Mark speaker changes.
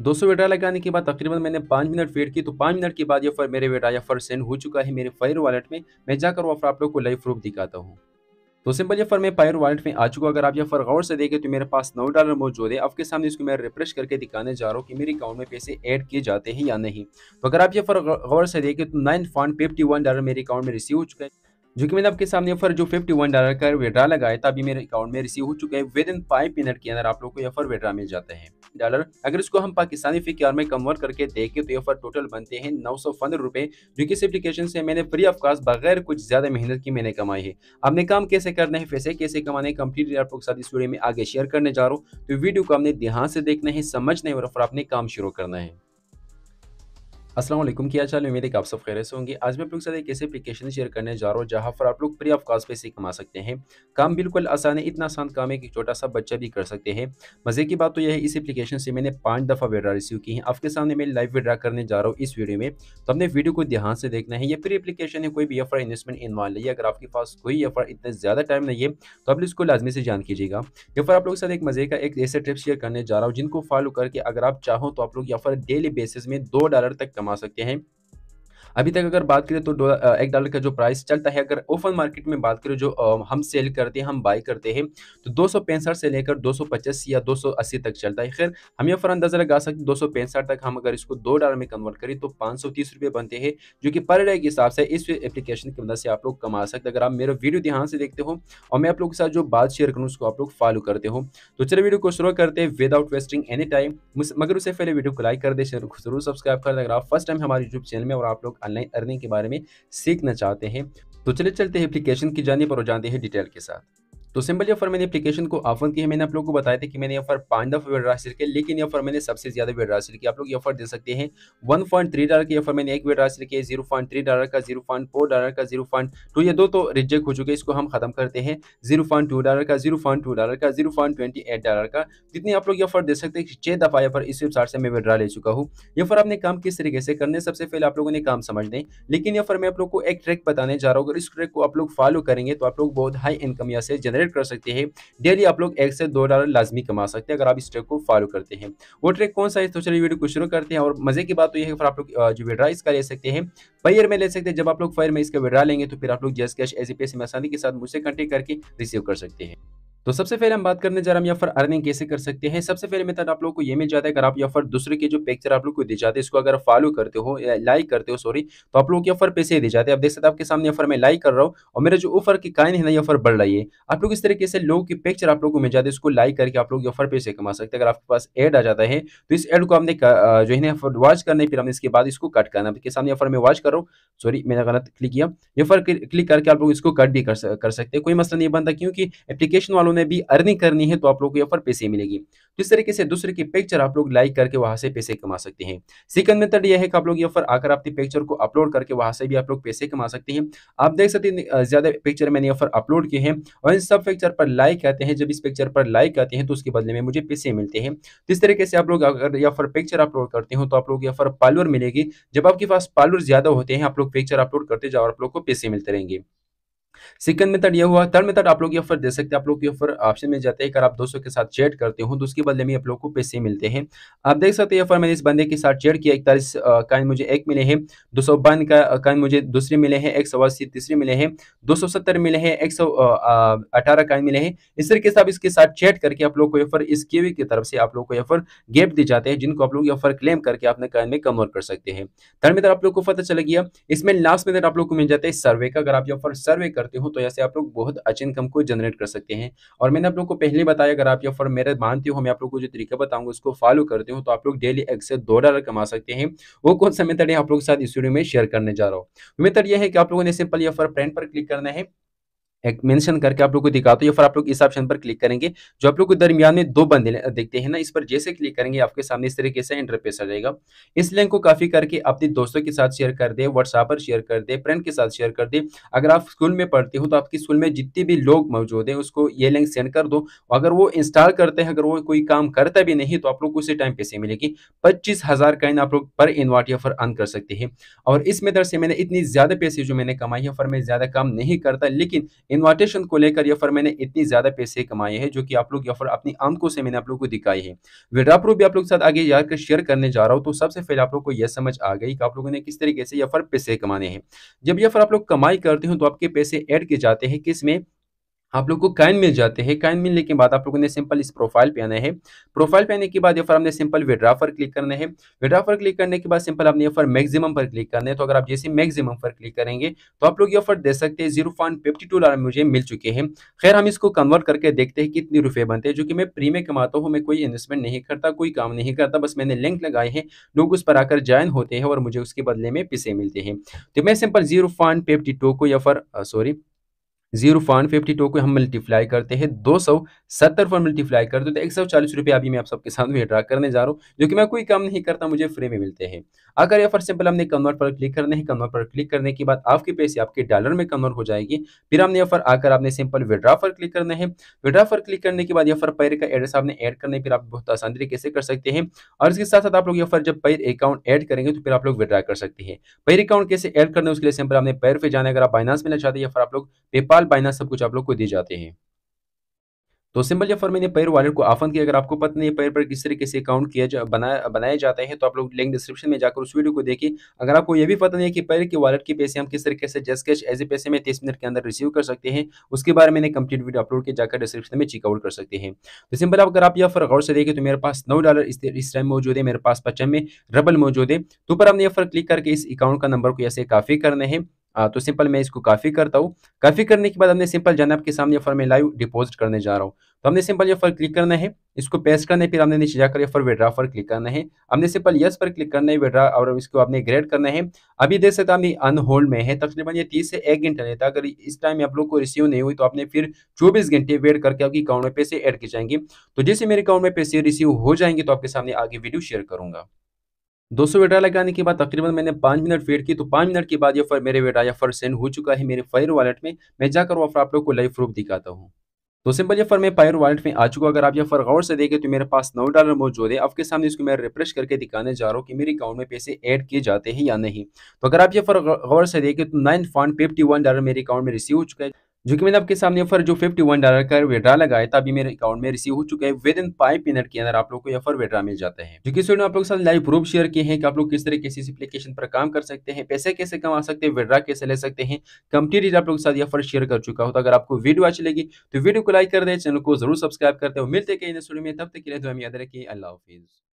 Speaker 1: दो सौ वेट लगाने के बाद तकरीबन मैंने पाँच मिनट वेट की तो पाँच मिनट के बाद ये फर मेरे वेटा या फर सेंड हो चुका है मेरे फायर वॉलेट में मैं जाकर वो ऑफर आप लोग को लाइव प्रूफ दिखाता हूँ तो सिंपल ये फर मैं फायर वॉलेट में आ चुका अगर आप ये फर गौर से देखें तो मेरे पास नौ डॉलर मौजूद है आपके सामने इसको मैं रिफ्रेश करके दिखाने जा रहा हूँ कि मेरे अकाउंट में पैसे ऐड किए जाते हैं या नहीं तो अगर आप ये फर गौर से देखें तो nine point fifty one dollar मेरे अकाउंट में रिसीव हो चुका है जो कि मैंने आपके सामने फर जो 51 डॉलर का विड्रा लगाया था अभी मेरे अकाउंट में रिसीव हो चुका है विद इन फाइव मिनट के अंदर आप लोग को यह फर विड्रा मिल जाता है डॉलर अगर इसको हम पाकिस्तानी फी में कन्वर्ट करके देखें तो ये ऑफर टोटल बनते हैं नौ सौ पंद्रह रुपए जो कि इस एप्लीकेशन से मैंने फ्री ऑफ कास्ट बगैर कुछ ज्यादा मेहनत की मैंने कमाई है आपने काम कैसे करना है पैसे कैसे कमाने कंप्लीटली आपको साथ इस वीडियो में आगे शेयर करने जा रहा हूँ तो वीडियो को आपने ध्यान से देखना है समझना है और फिर आपने काम शुरू करना है असलम क्या चाल उम्मीद है कि आप सब खैर से होंगे आज मैं आप लोग साथ एक ऐसे एप्लीकेशन शेयर करने जा रहा हूँ जहाँ पर आप लोग फ्री ऑफ कॉस्ट पैसे कमा सकते हैं काम बिल्कुल आसान है इतना आसान काम है कि छोटा सा बच्चा भी कर सकते हैं मज़े की बात तो यह है इस एप्लीकेशन से मैंने पाँच दफ़ा विड्रा रिसीव की है आपके सामने मैं लाइव विड्रा करने जा रहा हूँ इस वीडियो में तो हमने वीडियो को ध्यान से देखना है या फ्री एप्लीकेशन है कोई भी एफर इन्वेस्टमेंट इन्वॉल्व नहीं है अगर आपके पास कोई एफआर इतना ज़्यादा टाइम नहीं है तो आप इसको लाजमी से जान कीजिएगा फिर आप लोग के साथ एक मज़े का एक ऐसे ट्रिप शेयर करने जा रहा हूँ जिनको फॉलो करके अगर आप चाहो तो आप लोग एफआर डेली बेसिस में दो डॉलर तक कमा सकते हैं अभी तक अगर बात करें तो एक डॉलर का जो प्राइस चलता है अगर ओपन मार्केट में बात करें जो हम सेल करते हैं हम बाई करते हैं तो दो से लेकर दो या दो तक चलता है खैर हम यहाँ पर अंदाजा लगा सकते दो तक हम अगर इसको दो डॉलर में कन्वर्ट करें तो पाँच रुपए बनते हैं जो कि पर डे के हिसाब से इस एप्लीकेशन की मदद से आप लोग कमा सकते अगर आप मेरा वीडियो ध्यान से देखते हो और मैं आप लोग के साथ जो बात शेयर करूँ उसको आप लोग फॉलो करते हो तो चलिए वीडियो को शुरू करते हैं विदाउट वेस्टिंग एनी टाइम मगर उससे पहले वीडियो को लाइक कर दे चैनल को जरूर सब्सक्राइब कर दे अगर आप फर्स्ट टाइम हमारे यूट्यूब चैनल में और आप लोग ऑनलाइन अर्निंग के बारे में सीखना चाहते हैं तो चले चलते हैं एप्लीकेशन की जाने पर जानते हैं डिटेल के साथ तो सिंपल ये ऑफर मैंने एप्लीकेशन को ऑफर किया है मैंने आप लोगों को बताया था कि मैंने ऑफर पांच पाँच दफा विड्रा हासिल किया लेकिन ये ऑफर मैंने सबसे ज्यादा विड्रा हासिल किया आप लोग ये ऑफर दे सकते हैं वन पॉइंट थ्री डॉलर की ऑफर मैंने एक विड्रा हासिल किया जीरो पॉइंट थ्री डॉलर का जीरो पॉइंट फोर डॉलर का जीरो पॉइंट टू ये दो तो रिजेक्ट हो चुके हैं इसको हम खत्म करते हैं जीरो पॉइंट टू डॉलर का जीरो पॉइंट टू डॉलर का zero point twenty eight dollar का जितनी आप लोग ये ऑफर दे सकते हैं छह दफा यहाँ पर इस वेबसाइट से मैं विड्रा ले चुका हूँ ये ऑफर आपने काम किस तरीके से करने सबसे पहले आप लोगों ने काम समझ दें लेकिन ये ऑफर मैं आप लोग को एक ट्रैक बताने जा रहा हूँ अगर इस ट्रैक को आप लोग फॉलो करेंगे तो आप लोग बहुत हाई इनकम या से जनरेट जनरेट कर सकते हैं डेली आप लोग एक से दो डॉलर लाजमी कमा सकते हैं अगर आप इस ट्रेक को फॉलो करते हैं वो ट्रेक कौन सा है तो चलिए वीडियो को शुरू करते हैं और मजे की बात तो यह है फिर आप लोग जो विड्रा इसका ले सकते हैं फायर में ले सकते हैं जब आप लोग फायर में इसका विड्रा लेंगे तो फिर आप लोग जैस कैश एजीपीएस मैसानी के साथ मुझसे कंटेक्ट करके रिसीव कर सकते हैं तो सबसे पहले हम बात करने जा रहे हैं हम यहाँ पर अर्निंग कैसे कर सकते हैं सबसे पहले मेथड आप लोग को ये मिल जाता है अगर आप यहाँ पर दूसरे के जो पिक्चर आप लोग को दे जाते हैं इसको अगर फॉलो करते हो या लाइक करते हो सॉरी तो आप लोग यहाँ पर पैसे दे जाते हैं आप देख सकते हैं आपके सामने यहाँ पर मैं लाइक कर रहा हूँ और मेरा जो ऑफर की काइन है ना यहाँ पर बढ़ रही है आप लोग इस तरीके से लोग की पिक्चर आप लोग को मिल जाते हैं उसको लाइक करके आप लोग यहाँ पैसे कमा सकते हैं अगर आपके पास एड आ जाता है तो इस एड को हमने जो है वॉच करना फिर हमने इसके बाद इसको कट करना आपके सामने यहाँ पर मैं वॉच कर रहा हूँ सॉरी मैंने गलत क्लिक किया यहाँ पर क्लिक करके आप लोग इसको कट भी कर सकते हैं कोई मसला नहीं बनता क्योंकि एप्लीकेशन वालों उन्होंने भी अर्निंग करनी है तो आप लोग को यहाँ पर पैसे मिलेगी जिस तो तरीके से दूसरे की पिक्चर आप लोग लाइक करके वहां से पैसे कमा सकते हैं सेकंड मेथड यह है कि आप लोग यहाँ पर आकर अपनी पिक्चर को अपलोड करके वहां से भी आप लोग पैसे कमा सकते हैं आप देख सकते हैं ज्यादा पिक्चर मैंने यहाँ पर अपलोड किए हैं और इन सब पिक्चर पर लाइक करते हैं जब इस पिक्चर पर लाइक करते हैं तो उसके बदले में मुझे पैसे मिलते हैं जिस तो तरीके से आप लोग अगर यहाँ पर पिक्चर अपलोड करते हो तो आप लोग यहाँ पर पालवर मिलेगी जब आपके पास पालवर ज्यादा होते हैं आप लोग पिक्चर अपलोड करते जाओ आप लोग को पैसे मिलते रहेंगे सेकंड मेथड ये हुआ थर्ड मेथड आप लोग ये ऑफर दे सकते हैं आप लोग की ऑफर ऑप्शन में जाते हैं अगर आप दोस्तों के साथ चेट करते हो तो उसके बदले में आप लोग को पैसे मिलते हैं आप देख सकते हैं ऑफर मैंने इस बंदे के साथ चेट किया इकतालीस काइन मुझे एक मिले हैं दो सौ बान का काइन मुझे दूसरे मिले हैं एक सौ अस्सी तीसरे मिले हैं दो सौ सत्तर मिले हैं एक सौ अठारह काइन मिले हैं इस तरीके से आप इसके साथ चेट करके आप लोग को ऑफर इस केवी की तरफ से आप लोग को ऑफर गिफ्ट दिए जाते हैं जिनको आप लोग ऑफर क्लेम करके अपने काइन में कमर कर सकते हैं थर्ड मेथड आप लोग को पता चला गया इसमें लास्ट मेथड आप लोग को मिल जाता है सर्वे का अगर आप ऑफर सर्वे करते करते हो तो ऐसे आप लोग बहुत अच्छे इनकम को जनरेट कर सकते हैं और मैंने आप लोग को पहले बताया अगर आप ये ऑफर मेरा मानते हो मैं आप लोग को जो तरीका बताऊंगा उसको फॉलो करते हो तो आप लोग डेली एक से दो डॉलर कमा सकते हैं वो कौन सा मेथड है आप लोग के साथ इस वीडियो में शेयर करने जा रहा हूँ मेथड तो यह है कि आप लोगों ने सिंपल ये ऑफर फ्रेंड पर क्लिक करना है मेंशन करके आप लोग को दिखाता हूँ या फिर आप लोग इस ऑप्शन पर क्लिक करेंगे जो आप लोग के दरमियान में दो बंदे देखते हैं ना इस पर जैसे क्लिक करेंगे आपके सामने इस तरीके से इंटरफेस आ जाएगा इस लिंक को काफी करके अपने दोस्तों के साथ शेयर कर दे व्हाट्सएप पर शेयर कर दे फ्रेंड के साथ शेयर कर दे अगर आप स्कूल में पढ़ते हो तो आपके स्कूल में जितने भी लोग मौजूद हैं उसको ये लिंक सेंड कर दो अगर वो इंस्टॉल करते हैं अगर वो कोई काम करता भी नहीं तो आप लोग को उसी टाइम पैसे मिलेगी पच्चीस हजार कॉइन आप लोग पर इन्वर्ट या फिर अन कर सकते हैं और इस मेथड से मैंने इतनी ज्यादा पैसे जो मैंने कमाई है फिर मैं ज्यादा काम नहीं करता लेकिन इन्वाइटेशन को लेकर यह फिर मैंने इतनी ज्यादा पैसे कमाए हैं जो कि आप लोग ये अपनी आंखों से मैंने आप लोग को दिखाई है विड्रा प्रूफ भी आप लोग के साथ आगे जाकर शेयर करने जा रहा हूँ तो सबसे पहले आप लोग को यह समझ आ गई कि आप लोगों ने किस तरीके से यह पैसे कमाने हैं जब यह आप लोग कमाई करते हो तो आपके पैसे ऐड किए जाते हैं किस में आप लोग को कैन मिल जाते हैं कैन मिलने के बाद आप लोगों ने सिंपल इस प्रोफाइल पे आना है प्रोफाइल पे आने के बाद ये पर हमने सिंपल विड्रा पर क्लिक करना है विड्रा पर क्लिक करने के बाद सिंपल आपने ये पर मैक्सिमम पर क्लिक करना है तो अगर आप जैसे मैक्सिमम पर क्लिक करेंगे तो आप लोग ये ऑफर दे सकते हैं जीरो पॉइंट डॉलर मुझे मिल चुके हैं खैर हम इसको कन्वर्ट करके देखते हैं कितने रुपये बनते हैं जो कि मैं प्री में कमाता हूँ मैं कोई इन्वेस्टमेंट नहीं करता कोई काम नहीं करता बस मैंने लिंक लगाए हैं लोग उस पर आकर ज्वाइन होते हैं और मुझे उसके बदले में पिसे मिलते हैं तो मैं सिंपल जीरो को या offer sorry zero point fifty two को हम मल्टीप्लाई करते हैं दो सौ सत्तर पर मल्टीप्लाई करते हैं तो एक सौ चालीस रुपये अभी मैं आप सबके सामने ड्रा करने जा रहा हूँ जो कि मैं कोई काम नहीं करता मुझे फ्री में मिलते हैं अगर ये फॉर सिंपल हमने कन्वर्ट पर क्लिक करने हैं कन्वर्ट पर क्लिक करने के बाद आपके पैसे आपके डॉलर में कन्वर्ट हो जाएगी फिर हमने यहाँ आकर आपने सिंपल विड्रा पर क्लिक करना है विड्रा पर क्लिक करने के बाद ये पर पैर का एड्रेस आपने ऐड करने फिर आप बहुत आसान तरीके से कर सकते हैं और इसके साथ साथ आप लोग ये पर जब पैर अकाउंट ऐड करेंगे तो फिर आप लोग विड्रा कर सकते हैं पैर अकाउंट कैसे ऐड करना है उसके लिए सिंपल आपने पैर पर जाना अगर आप फाइनेंस में चाहते हैं या फिर आप लोग पेपाल सवाल बाइना सब कुछ आप लोग को दिए जाते हैं तो सिंबल या फॉर्मेन पेयर वॉलेट को आफन किया अगर आपको पता नहीं पेयर पर किस तरीके से अकाउंट किया जा बनाया बनाया जाता है तो आप लोग लिंक डिस्क्रिप्शन में जाकर उस वीडियो को देखिए अगर आपको यह भी पता नहीं है कि पेयर के वॉलेट के पैसे हम किस तरीके से जस्ट कैश एज ए पैसे में तीस मिनट के अंदर रिसीव कर सकते हैं उसके बारे में कंप्लीट वीडियो अपलोड किया जाकर डिस्क्रिप्शन में चेकआउट कर सकते हैं तो सिंपल अगर आप यह फर्क गौर से देखें तो मेरे पास नौ डॉलर इस टाइम मौजूद है मेरे पास पचम में रबल मौजूद है तो पर हमने यह फर्क क्लिक करके इस अकाउंट का नंबर को ऐसे काफी करना है आ, तो सिंपल मैं इसको काफ़ी करता हूँ काफ़ी करने के बाद हमने सिंपल जाना आपके सामने ऑफर में लाइव डिपॉजिट करने जा रहा हूँ तो हमने सिंपल ये ऑफर क्लिक करना है इसको पेस्ट करने फिर हमने नीचे जाकर ऑफर विड्रा पर क्लिक करना है हमने सिंपल यस पर क्लिक करना है विड्रा और इसको आपने ग्रेड करना है अभी देख सकते हमने अनहोल्ड में है तकरीबन ये तीस से एक घंटा रहता अगर इस टाइम आप लोग को रिसीव नहीं हुई तो आपने फिर चौबीस घंटे वेट करके आपकी अकाउंट में पैसे एड की जाएंगे तो जैसे मेरे अकाउंट में पैसे रिसीव हो जाएंगे तो आपके सामने आगे वीडियो शेयर करूंगा दो सौ वेटा लगाने के बाद तकरीबन मैंने पाँच मिनट वेट की तो पाँच मिनट के बाद ये फर मेरे वेटा या फर सेंड हो चुका है मेरे फायर वॉलेट में मैं जाकर वो फर आप लोग को लाइव प्रूफ दिखाता हूँ तो सिंपल ये फर मैं फायर वॉलेट में आ चुका अगर आप ये फर गौर से देखें तो मेरे पास नौ डॉलर मौजूद है आपके सामने इसको मैं रिफ्रेश करके दिखाने जा रहा हूँ कि मेरे अकाउंट में पैसे ऐड किए जाते हैं या नहीं तो अगर आप ये फर गौर से देखें तो नाइन फिफ्टी वन डॉलर मेरे अकाउंट में रिसीव हो चुका है जो कि मैंने आपके सामने ऑफर जो 51 डॉलर का वेड्रा लगाया था अभी मेरे अकाउंट में रिसीव हो चुका है विद इन फाइव मिनट के अंदर आप लोग को यह ऑफर वेड्रा मिल जाता है जो कि स्टूडेंट आप लोग के साथ लाइव प्रूफ शेयर किए हैं कि आप लोग किस तरीके से इस एप्लीकेशन पर काम कर सकते हैं पैसे कैसे कमा सकते हैं वेड्रा कैसे ले सकते हैं कंप्लीट आप लोग के साथ ये ऑफर शेयर कर चुका हो तो अगर आपको वीडियो अच्छी लगी तो वीडियो को लाइक कर दे चैनल को जरूर सब्सक्राइब करते हो मिलते कहीं स्टूडियो में तब तक के लिए दुआ याद रखिए अल्लाह हाफिज़